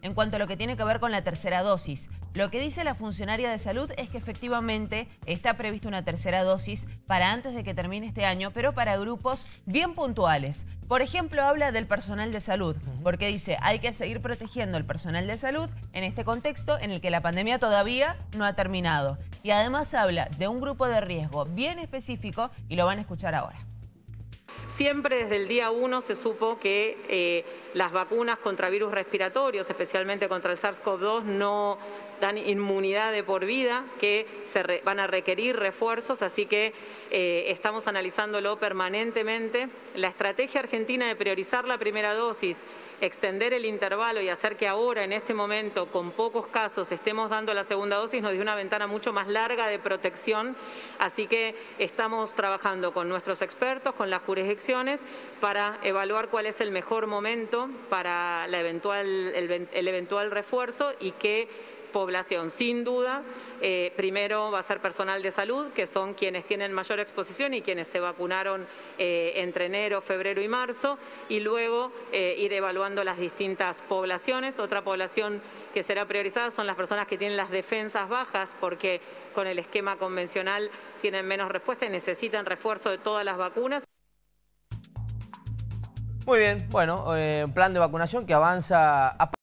en cuanto a lo que tiene que ver con la tercera dosis. Lo que dice la funcionaria de salud es que efectivamente está prevista una tercera dosis para antes de que termine este año, pero para grupos bien puntuales. Por ejemplo, habla del personal de salud, porque dice hay que seguir protegiendo al personal de salud en este contexto en el que la pandemia todavía no ha terminado. Y además habla de un grupo de riesgo bien específico y lo van a escuchar ahora. Siempre desde el día 1 se supo que eh, las vacunas contra virus respiratorios, especialmente contra el SARS-CoV-2, no dan inmunidad de por vida, que se van a requerir refuerzos, así que eh, estamos analizándolo permanentemente. La estrategia argentina de priorizar la primera dosis, extender el intervalo y hacer que ahora, en este momento, con pocos casos, estemos dando la segunda dosis, nos dio una ventana mucho más larga de protección, así que estamos trabajando con nuestros expertos, con la jurisdicción para evaluar cuál es el mejor momento para el, eventual refuerzo y qué población. Sin duda, eh, primero va a ser personal de salud, que son quienes tienen mayor exposición y quienes se vacunaron eh, entre enero, febrero y marzo, y luego eh, ir evaluando las distintas poblaciones. Otra población que será priorizada son las personas que tienen las defensas bajas, porque con el esquema convencional tienen menos respuesta y necesitan refuerzo de todas las vacunas. Muy bien, bueno, eh, plan de vacunación que avanza a